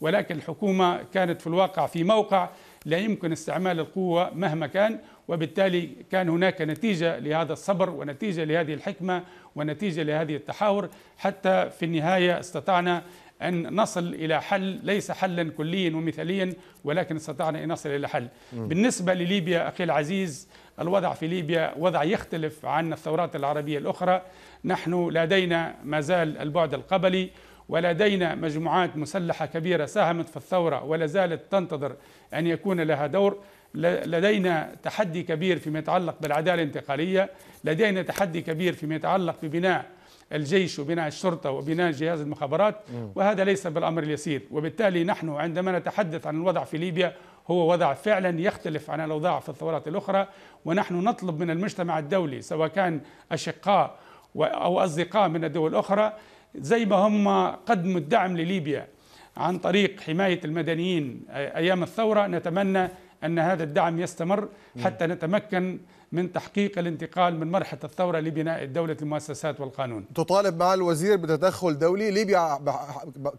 ولكن الحكومة كانت في الواقع في موقع لا يمكن استعمال القوة مهما كان وبالتالي كان هناك نتيجة لهذا الصبر ونتيجة لهذه الحكمة ونتيجة لهذه التحاور حتى في النهاية استطعنا أن نصل إلى حل ليس حلا كليا ومثاليا ولكن استطعنا أن نصل إلى حل بالنسبة لليبيا أخي العزيز الوضع في ليبيا وضع يختلف عن الثورات العربية الأخرى نحن لدينا ما زال البعد القبلي ولدينا مجموعات مسلحة كبيرة ساهمت في الثورة ولا زالت تنتظر أن يكون لها دور لدينا تحدي كبير فيما يتعلق بالعدالة الانتقالية لدينا تحدي كبير فيما يتعلق ببناء الجيش وبناء الشرطة وبناء جهاز المخابرات وهذا ليس بالأمر اليسير وبالتالي نحن عندما نتحدث عن الوضع في ليبيا هو وضع فعلا يختلف عن الأوضاع في الثورات الأخرى ونحن نطلب من المجتمع الدولي سواء كان أشقاء أو أصدقاء من الدول الأخرى زي ما هم قدموا الدعم لليبيا عن طريق حماية المدنيين أيام الثورة نتمنى أن هذا الدعم يستمر حتى نتمكن من تحقيق الانتقال من مرحلة الثورة لبناء الدولة المؤسسات والقانون تطالب مع الوزير بتدخل دولي ليبيا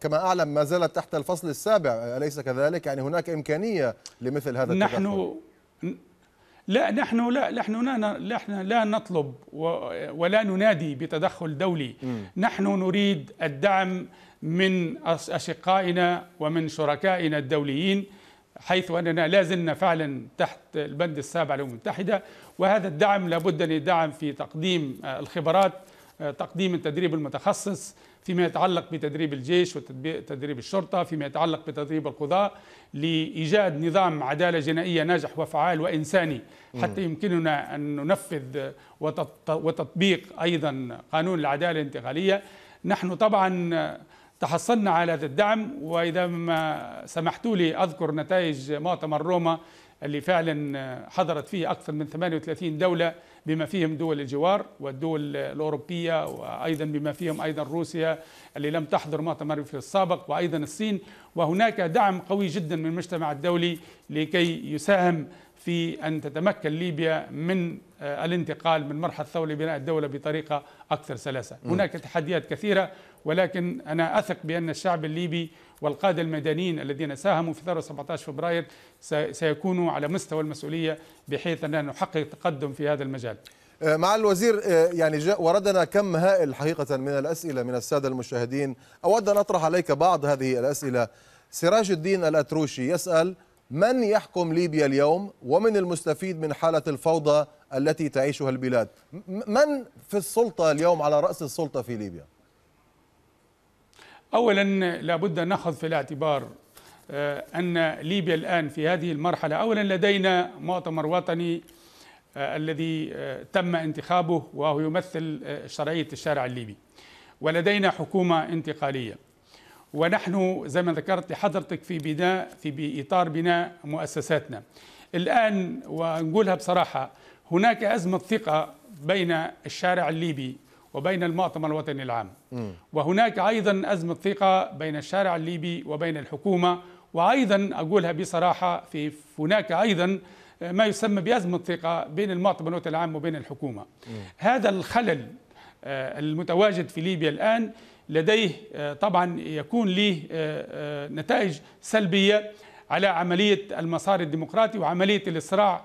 كما أعلم ما زالت تحت الفصل السابع أليس كذلك يعني هناك إمكانية لمثل هذا التدخل نحن لا نحن لا نحن لا نحن لا نطلب ولا ننادي بتدخل دولي م. نحن نريد الدعم من أشقائنا ومن شركائنا الدوليين حيث أننا لا زلنا فعلا تحت البند السابع للأمم المتحدة وهذا الدعم لابد أن يدعم في تقديم آه، الخبرات آه، تقديم التدريب المتخصص فيما يتعلق بتدريب الجيش وتدريب الشرطة فيما يتعلق بتدريب القضاء لإيجاد نظام عدالة جنائية ناجح وفعال وإنساني حتى يمكننا أن ننفذ وتطبيق أيضا قانون العدالة الانتقالية نحن طبعا تحصلنا على هذا الدعم وإذا ما سمحتوا لي أذكر نتائج مؤتمر روما اللي فعلا آه، حضرت فيه أكثر من 38 دولة بما فيهم دول الجوار والدول الأوروبية وأيضا بما فيهم أيضا روسيا اللي لم تحضر مؤتمر في السابق وأيضا الصين وهناك دعم قوي جدا من المجتمع الدولي لكي يساهم في أن تتمكن ليبيا من آه، الانتقال من مرحلة الثوره لبناء الدولة بطريقة أكثر سلاسة هناك تحديات كثيرة ولكن أنا أثق بأن الشعب الليبي والقادة المدنيين الذين ساهموا في ثورة 17 فبراير سيكونوا على مستوى المسؤولية بحيث أننا نحقق تقدم في هذا المجال آه، مع الوزير آه، يعني وردنا كم هائل حقيقة من الأسئلة من السادة المشاهدين أود أن أطرح عليك بعض هذه الأسئلة سراج الدين الأتروشي يسأل من يحكم ليبيا اليوم ومن المستفيد من حالة الفوضى التي تعيشها البلاد من في السلطة اليوم على رأس السلطة في ليبيا أولا لابد أن نأخذ في الاعتبار آه، أن ليبيا الآن في هذه المرحلة أولا لدينا مؤتمر وطني آه، الذي آه، تم انتخابه وهو يمثل شرعية الشارع الليبي ولدينا حكومة انتقالية ونحن زي ما ذكرت لحضرتك في بناء في إطار بناء مؤسساتنا الآن ونقولها بصراحة هناك أزمة ثقة بين الشارع الليبي وبين المؤتمر الوطني العام م. وهناك أيضا أزمة ثقة بين الشارع الليبي وبين الحكومة وأيضا أقولها بصراحة في هناك أيضا ما يسمى بأزمة ثقة بين المؤتمر الوطني العام وبين الحكومة م. هذا الخلل آه، المتواجد في ليبيا الآن لديه آه، طبعا يكون له آه، نتائج سلبية على عملية المسار الديمقراطي وعملية الصراع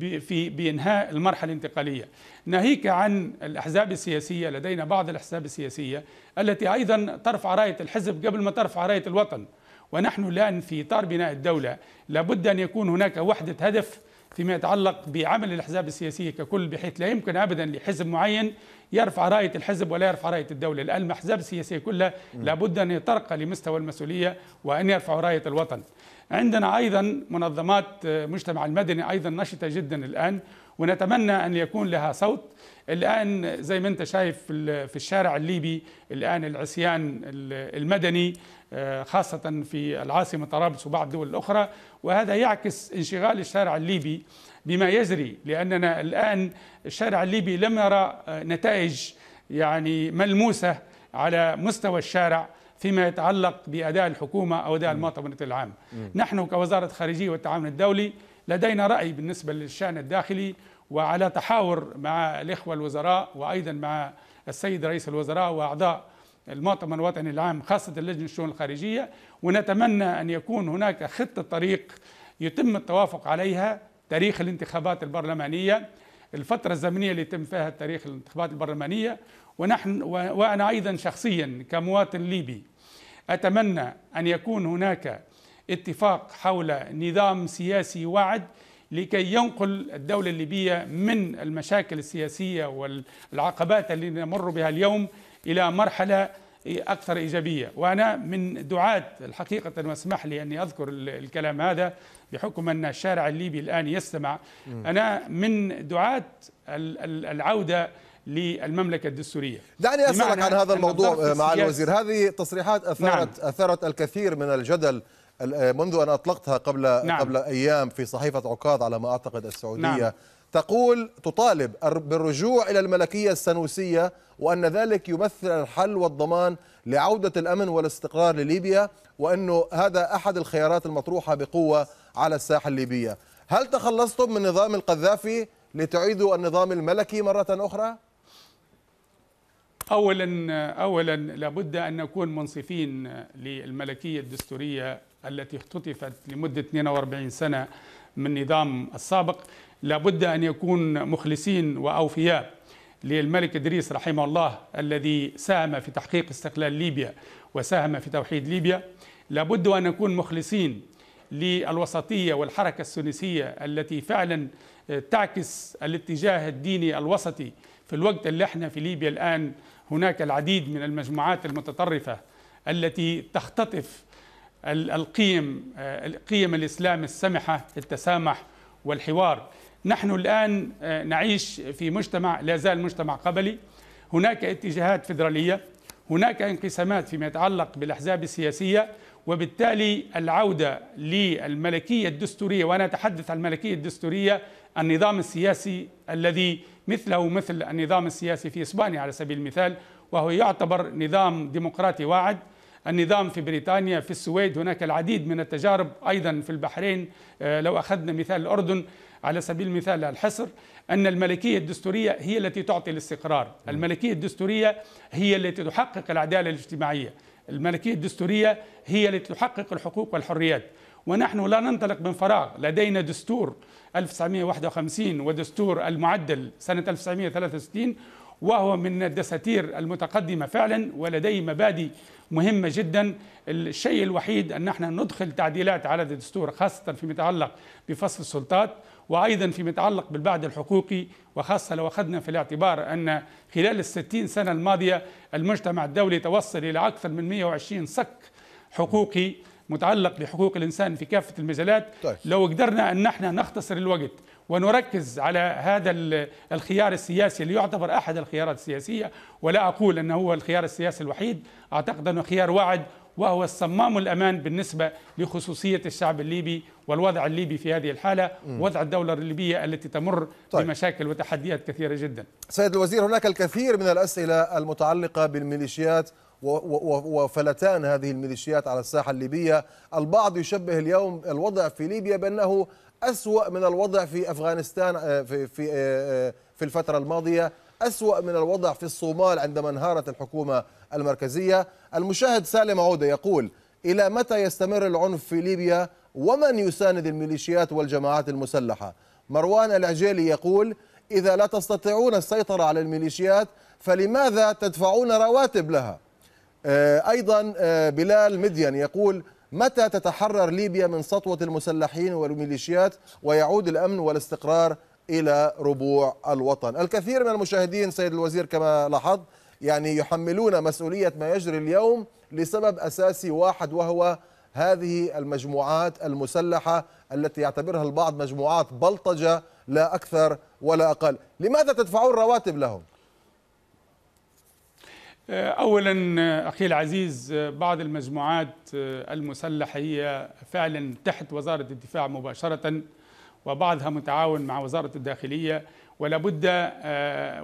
في بإنهاء المرحلة الانتقالية ناهيك عن الأحزاب السياسية لدينا بعض الأحزاب السياسية التي أيضا ترفع راية الحزب قبل ما ترفع راية الوطن ونحن الآن في إطار بناء الدولة لابد أن يكون هناك وحدة هدف فيما يتعلق بعمل الأحزاب السياسية ككل بحيث لا يمكن أبدا لحزب معين يرفع راية الحزب ولا يرفع راية الدولة الآن الأحزاب السياسية كلها لابد أن يترقى لمستوى المسؤولية وأن يرفع راية الوطن عندنا أيضا منظمات آه، مجتمع المدني أيضا نشطة جدا الآن ونتمنى أن يكون لها صوت الآن زي ما أنت شايف في الشارع الليبي الآن العصيان المدني آه، خاصة في العاصمة طرابلس وبعض الدول الأخرى وهذا يعكس انشغال الشارع الليبي بما يجري لأننا الآن الشارع الليبي لم يرى آه، نتائج يعني ملموسة على مستوى الشارع فيما يتعلق بأداء الحكومة أو أداء المؤتمر العام نحن كوزارة خارجية والتعاون الدولي لدينا رأي بالنسبة للشأن الداخلي وعلى تحاور مع الإخوة الوزراء وأيضا مع السيد رئيس الوزراء وأعضاء المؤتمر الوطني العام خاصة اللجنة الشؤون الخارجية ونتمنى أن يكون هناك خطة طريق يتم التوافق عليها تاريخ الانتخابات البرلمانية الفترة الزمنية اللي يتم فيها تاريخ الانتخابات البرلمانية ونحن وأنا أيضا شخصيا كمواطن ليبي أتمنى أن يكون هناك اتفاق حول نظام سياسي واعد لكي ينقل الدولة الليبية من المشاكل السياسية والعقبات اللي نمر بها اليوم إلى مرحلة أكثر إيجابية وأنا من دعاة الحقيقة واسمح لي أني أذكر الكلام هذا بحكم أن الشارع الليبي الآن يستمع أنا من دعاة العودة للمملكه الدستوريه. دعني اسالك عن هذا الموضوع آه، مع الوزير، هذه تصريحات اثارت نعم. اثارت الكثير من الجدل آه، منذ ان اطلقتها قبل نعم. قبل ايام في صحيفه عكاظ على ما اعتقد السعوديه نعم. تقول تطالب بالرجوع الى الملكيه السنوسيه وان ذلك يمثل الحل والضمان لعوده الامن والاستقرار لليبيا وانه هذا احد الخيارات المطروحه بقوه على الساحه الليبيه. هل تخلصتم من نظام القذافي لتعيدوا النظام الملكي مره اخرى؟ اولا اولا لابد ان نكون منصفين للملكيه الدستوريه التي اختطفت لمده 42 سنه من النظام السابق لابد ان يكون مخلصين واوفياء للملك ادريس رحمه الله الذي ساهم في تحقيق استقلال ليبيا وساهم في توحيد ليبيا لابد ان نكون مخلصين للوسطيه والحركه السنسيه التي فعلا تعكس الاتجاه الديني الوسطي في الوقت اللي احنا في ليبيا الان هناك العديد من المجموعات المتطرفة التي تختطف القيم آه، قيم الإسلام السمحة التسامح والحوار نحن الآن آه، نعيش في مجتمع لا زال مجتمع قبلي هناك اتجاهات فيدرالية هناك انقسامات فيما يتعلق بالأحزاب السياسية وبالتالي العودة للملكية الدستورية وأنا أتحدث عن الملكية الدستورية النظام السياسي الذي مثله مثل النظام السياسي في إسبانيا على سبيل المثال وهو يعتبر نظام ديمقراطي واعد النظام في بريطانيا في السويد هناك العديد من التجارب أيضا في البحرين آه، لو أخذنا مثال الأردن على سبيل المثال الحصر أن الملكية الدستورية هي التي تعطي الاستقرار الملكية الدستورية هي التي تحقق العدالة الاجتماعية الملكية الدستورية هي التي تحقق الحقوق والحريات ونحن لا ننطلق من فراغ لدينا دستور 1951 ودستور المعدل سنة 1963 وهو من الدساتير المتقدمة فعلا ولديه مبادئ مهمة جدا الشيء الوحيد أن نحن ندخل تعديلات على الدستور خاصة فيما يتعلق بفصل السلطات وأيضا فيما يتعلق بالبعد الحقوقي وخاصة لو أخذنا في الاعتبار أن خلال الستين سنة الماضية المجتمع الدولي توصل إلى أكثر من 120 صك حقوقي متعلق بحقوق الانسان في كافه المجالات طيب. لو قدرنا ان احنا نختصر الوقت ونركز على هذا الخيار السياسي اللي يعتبر احد الخيارات السياسيه ولا اقول انه هو الخيار السياسي الوحيد اعتقد انه خيار واعد وهو الصمام الامان بالنسبه لخصوصيه الشعب الليبي والوضع الليبي في هذه الحاله وضع الدوله الليبيه التي تمر طيب. بمشاكل وتحديات كثيره جدا. سيد الوزير هناك الكثير من الاسئله المتعلقه بالميليشيات وفلتان هذه الميليشيات على الساحة الليبية البعض يشبه اليوم الوضع في ليبيا بأنه أسوأ من الوضع في أفغانستان آه، في, في, آه، آه، في الفترة الماضية أسوأ من الوضع في الصومال عندما انهارت الحكومة المركزية المشاهد سالم عودة يقول إلى متى يستمر العنف في ليبيا ومن يساند الميليشيات والجماعات المسلحة مروان العجيلي يقول إذا لا تستطيعون السيطرة على الميليشيات فلماذا تدفعون رواتب لها آه، أيضا آه، بلال مديان يقول متى تتحرر ليبيا من سطوة المسلحين والميليشيات ويعود الأمن والاستقرار إلى ربوع الوطن الكثير من المشاهدين سيد الوزير كما لاحظ يعني يحملون مسؤولية ما يجري اليوم لسبب أساسي واحد وهو هذه المجموعات المسلحة التي يعتبرها البعض مجموعات بلطجة لا أكثر ولا أقل لماذا تدفعون رواتب لهم؟ آه، اولا آه، اخي العزيز آه، بعض المجموعات المسلحه هي فعلا تحت وزاره الدفاع مباشره وبعضها متعاون مع وزاره الداخليه ولابد ولابد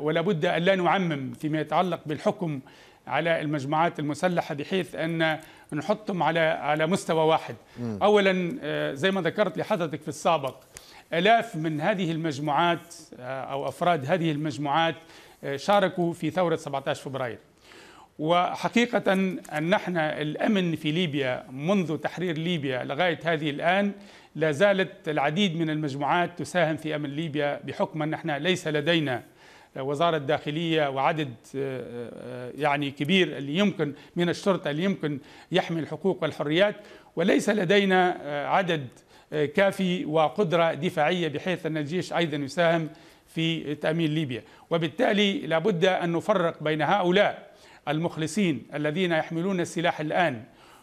ولا بد ان لا نعمم فيما يتعلق بالحكم على المجموعات المسلحه بحيث ان نحطهم على على مستوى واحد اولا زي ما ذكرت لحضرتك في السابق الاف من هذه المجموعات او افراد هذه المجموعات شاركوا في ثوره 17 فبراير وحقيقة أن نحن الأمن في ليبيا منذ تحرير ليبيا لغاية هذه الآن لا زالت العديد من المجموعات تساهم في أمن ليبيا بحكم أن نحن ليس لدينا وزارة داخلية وعدد آه، آه، يعني كبير اللي يمكن من الشرطة اللي يمكن يحمي الحقوق والحريات وليس لدينا آه، عدد كافي وقدرة دفاعية بحيث أن الجيش أيضا يساهم في تأمين ليبيا وبالتالي لابد أن نفرق بين هؤلاء المخلصين الذين يحملون السلاح الآن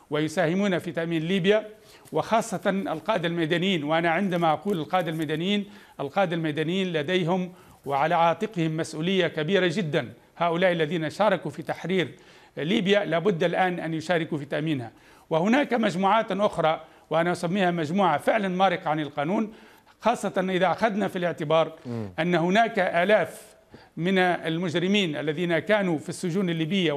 ويساهمون في تأمين ليبيا وخاصة القادة المدنيين وأنا عندما أقول القادة المدنيين القادة المدنيين لديهم وعلى عاتقهم مسؤولية كبيرة جدا هؤلاء الذين شاركوا في تحرير ليبيا لابد الآن أن يشاركوا في تأمينها وهناك مجموعات أخرى وأنا أسميها مجموعة فعلا مارقة عن القانون خاصة إذا أخذنا في الاعتبار أن هناك آلاف من المجرمين الذين كانوا في السجون الليبية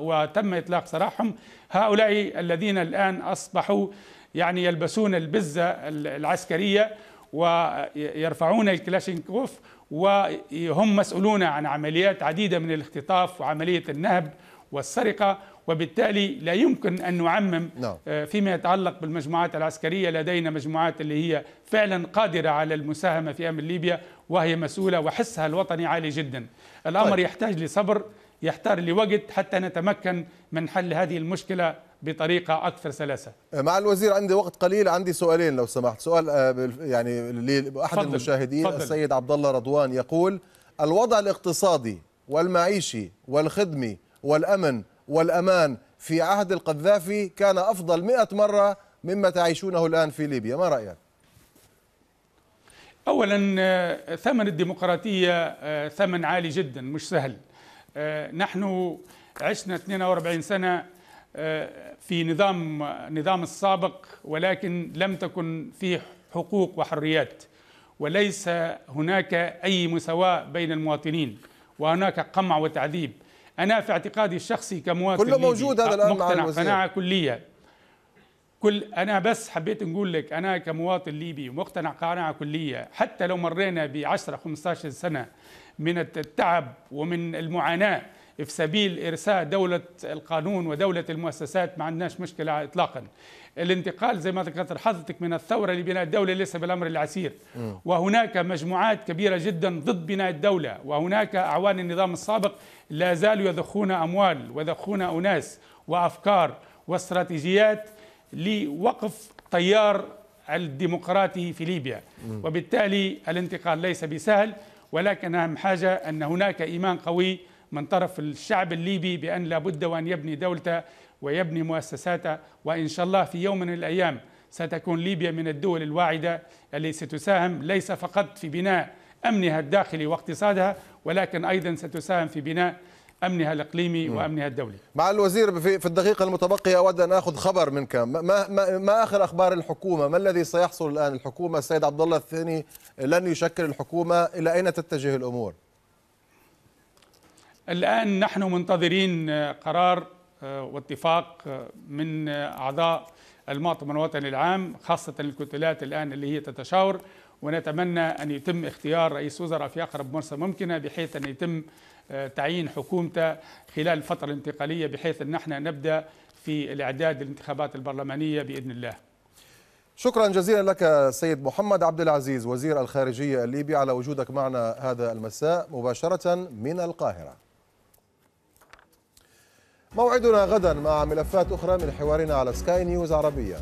وتم إطلاق سراحهم هؤلاء الذين الآن أصبحوا يعني يلبسون البزة العسكرية ويرفعون الكلاشينكوف وهم مسؤولون عن عمليات عديدة من الاختطاف وعملية النهب والسرقة وبالتالي لا يمكن أن نعمم نعم. آه، فيما يتعلق بالمجموعات العسكرية لدينا مجموعات اللي هي فعلا قادرة على المساهمة في أمن ليبيا وهي مسؤولة وحسها الوطني عالي جدا الأمر طيب. يحتاج لصبر يحتاج لوقت حتى نتمكن من حل هذه المشكلة بطريقة أكثر سلاسة آه، مع الوزير عندي وقت قليل عندي سؤالين لو سمحت سؤال آه، يعني لأحد فضل. المشاهدين فضل. السيد عبد الله رضوان يقول الوضع الاقتصادي والمعيشي والخدمي والأمن والأمان في عهد القذافي كان أفضل مئة مرة مما تعيشونه الآن في ليبيا ما رأيك؟ أولا آه، ثمن الديمقراطية آه، ثمن عالي جدا مش سهل آه، نحن عشنا 42 سنة في نظام نظام السابق ولكن لم تكن فيه حقوق وحريات وليس هناك أي مساواة بين المواطنين وهناك قمع وتعذيب أنا في اعتقادي الشخصي كمواطن كله موجود هذا الآن مقتنع مع قناعة كلية كل أنا بس حبيت نقول لك أنا كمواطن ليبي مقتنع قناعة كلية حتى لو مرينا ب 10 15 سنة من التعب ومن المعاناة في سبيل إرساء دولة القانون ودولة المؤسسات ما عندناش مشكلة إطلاقا الانتقال زي ما ذكرت حضرتك من الثوره لبناء الدوله ليس بالامر العسير وهناك مجموعات كبيره جدا ضد بناء الدوله وهناك اعوان النظام السابق لا زالوا يضخون اموال ويضخون اناس وافكار واستراتيجيات لوقف تيار الديمقراطي في ليبيا وبالتالي الانتقال ليس بسهل ولكن اهم حاجه ان هناك ايمان قوي من طرف الشعب الليبي بان لابد وان يبني دولته ويبني مؤسساته وإن شاء الله في يوم من الأيام ستكون ليبيا من الدول الواعدة التي ستساهم ليس فقط في بناء أمنها الداخلي واقتصادها ولكن أيضا ستساهم في بناء امنها الاقليمي وامنها الدولي. مع الوزير في الدقيقه المتبقيه اود ان اخذ خبر منك، ما ما, ما اخر اخبار الحكومه؟ ما الذي سيحصل الان؟ الحكومه السيد عبد الله الثاني لن يشكل الحكومه، الى اين تتجه الامور؟ الان نحن منتظرين قرار واتفاق من أعضاء المؤتمر الوطني العام خاصة الكتلات الآن اللي هي تتشاور ونتمنى أن يتم اختيار رئيس وزراء في أقرب مرسى ممكنة بحيث أن يتم آه، تعيين حكومته خلال الفترة الانتقالية بحيث أن احنا نبدأ في الإعداد للانتخابات البرلمانية بإذن الله شكرا جزيلا لك سيد محمد عبد العزيز وزير الخارجية الليبي على وجودك معنا هذا المساء مباشرة من القاهرة موعدنا غدا مع ملفات أخرى من حوارنا على سكاي نيوز عربية